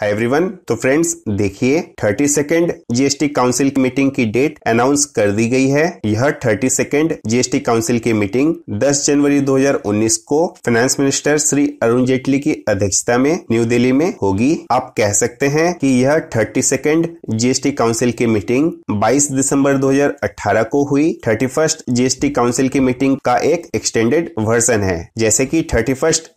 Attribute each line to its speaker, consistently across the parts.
Speaker 1: हाय everyone तो friends देखिए thirty second GST council की मीटिंग की डेट अनाउंस कर दी गई है यह थर्टी सेकेंड जीएसटी काउंसिल की मीटिंग 10 जनवरी 2019 को फाइनेंस मिनिस्टर श्री अरुण जेटली की अध्यक्षता में न्यू दिल्ली में होगी आप कह सकते हैं कि यह थर्टी सेकेंड जीएसटी काउंसिल की मीटिंग 22 दिसम्बर दो को हुई थर्टी जीएसटी काउंसिल की मीटिंग का एक एक्सटेंडेड वर्जन है जैसे की थर्टी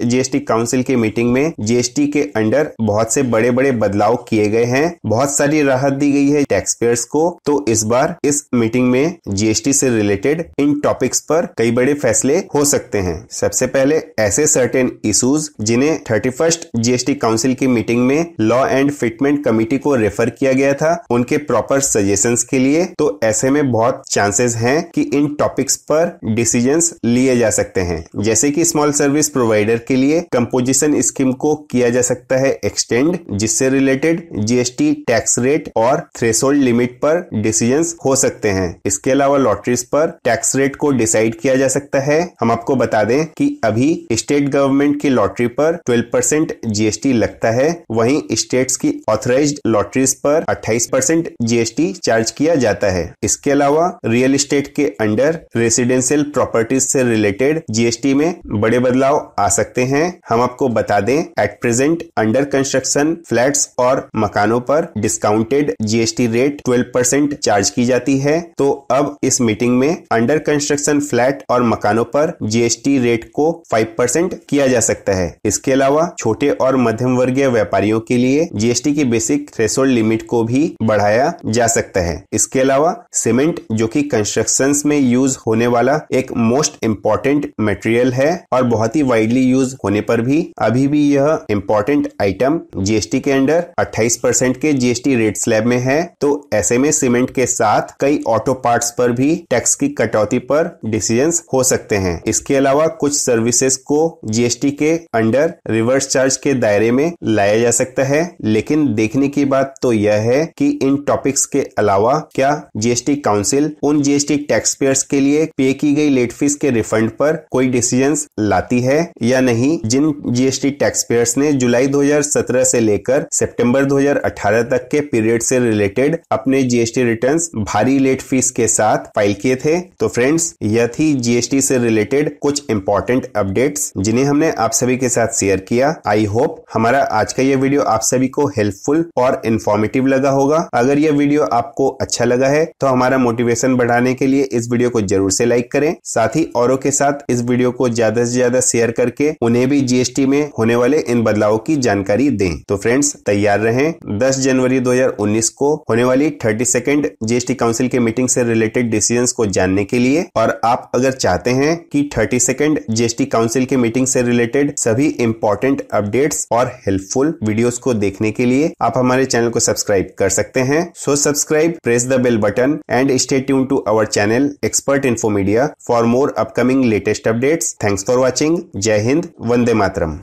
Speaker 1: जीएसटी काउंसिल की मीटिंग में जीएसटी के अंडर बहुत से बड़े बड़े बड़े बदलाव किए गए हैं बहुत सारी राहत दी गई है टैक्स पेयर्स को तो इस बार इस मीटिंग में जीएसटी से रिलेटेड इन टॉपिक्स पर कई बड़े फैसले हो सकते हैं सबसे पहले ऐसे सर्टेन इशूज जिन्हें थर्टी फर्स्ट जीएसटी काउंसिल की मीटिंग में लॉ एंड फिटमेंट कमेटी को रेफर किया गया था उनके प्रॉपर सजेशन के लिए तो ऐसे में बहुत चांसेस है कि इन टॉपिक्स पर डिसीजन लिए जा सकते हैं जैसे कि स्मॉल सर्विस प्रोवाइडर के लिए कंपोजिशन स्कीम को किया जा सकता है एक्सटेंड जिससे रिलेटेड जीएसटी टैक्स रेट और थ्रेशोल्ड लिमिट पर डिसीजन हो सकते हैं इसके अलावा लॉटरीज पर टैक्स रेट को डिसाइड किया जा सकता है हम आपको बता दें कि अभी स्टेट गवर्नमेंट की लॉटरी पर 12 परसेंट जीएसटी लगता है वहीं स्टेट्स की ऑथराइज लॉटरीज पर 28 परसेंट जीएसटी चार्ज किया जाता है इसके अलावा रियल इस्टेट के अंडर रेसिडेंशियल प्रॉपर्टीज से रिलेटेड जीएसटी में बड़े बदलाव आ सकते हैं हम आपको बता दें at present under construction flats और मकानों पर discounted GST rate 12 percent charge की जाती है तो अब इस मीटिंग में अंडर कंस्ट्रक्शन फ्लैट और मकानों पर जीएसटी रेट को 5 परसेंट किया जा सकता है इसके अलावा छोटे और मध्यम वर्गीय व्यापारियों के लिए जीएसटी की बेसिक थ्रेसोल्ड लिमिट को भी बढ़ाया जा सकता है इसके अलावा सीमेंट जो की कंस्ट्रक्शन में यूज होने वाला एक मोस्ट इम्पोर्टेंट मटेरियल है और बहुत ही वाइडली यूज होने पर भी अभी भी यह इम्पोर्टेंट आइटम जीएसटी जीएसटी के अंडर 28 परसेंट के जीएसटी रेट स्लैब में है तो ऐसे में सीमेंट के साथ कई ऑटो पार्ट्स पर भी टैक्स की कटौती पर डिसीजन हो सकते हैं इसके अलावा कुछ सर्विसेज को जीएसटी के अंडर रिवर्स चार्ज के दायरे में लाया जा सकता है लेकिन देखने की बात तो यह है कि इन टॉपिक्स के अलावा क्या जीएसटी काउंसिल उन जीएसटी टैक्स पेयर्स के लिए पे की गई लेट फीस के रिफंड पर कोई डिसीजन लाती है या नहीं जिन जीएसटी टैक्स पेयर्स ने जुलाई 2017 से लेकर लेकर सितंबर 2018 तक के पीरियड से रिलेटेड अपने जीएसटी रिटर्न्स भारी लेट फीस के साथ फाइल किए थे तो फ्रेंड्स यह थी जीएसटी से रिलेटेड कुछ इंपॉर्टेंट अपडेट्स जिन्हें हमने आप सभी के साथ शेयर किया आई होप हमारा आज का यह वीडियो आप सभी को हेल्पफुल और इन्फॉर्मेटिव लगा होगा अगर यह वीडियो आपको अच्छा लगा है तो हमारा मोटिवेशन बढ़ाने के लिए इस वीडियो को जरूर से लाइक करें साथ ही औरों के साथ इस वीडियो को ज्यादा से ज्यादा शेयर करके उन्हें भी जीएसटी में होने वाले इन बदलावों की जानकारी दें तो फ्रेंड्स फ्रेंड्स तैयार रहें 10 जनवरी 2019 को होने वाली थर्टी सेकेंड जीएसटी काउंसिल की मीटिंग से रिलेटेड डिसीजन को जानने के लिए और आप अगर चाहते हैं कि थर्टी सेकेंड जीएसटी काउंसिल की मीटिंग से रिलेटेड सभी इंपॉर्टेंट अपडेट्स और हेल्पफुल वीडियोस को देखने के लिए आप हमारे चैनल को सब्सक्राइब कर सकते हैं so subscribe press the bell button and stay tune to our channel expert info media for more upcoming latest updates thanks for watching जय हिंद वंदे मातरम